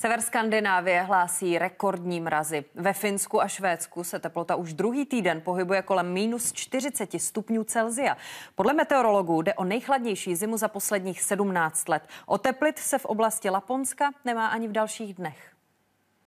Sever Skandinávie hlásí rekordní mrazy. Ve Finsku a Švédsku se teplota už druhý týden pohybuje kolem minus 40 stupňů Celzia. Podle meteorologů jde o nejchladnější zimu za posledních 17 let. Oteplit se v oblasti Laponska nemá ani v dalších dnech.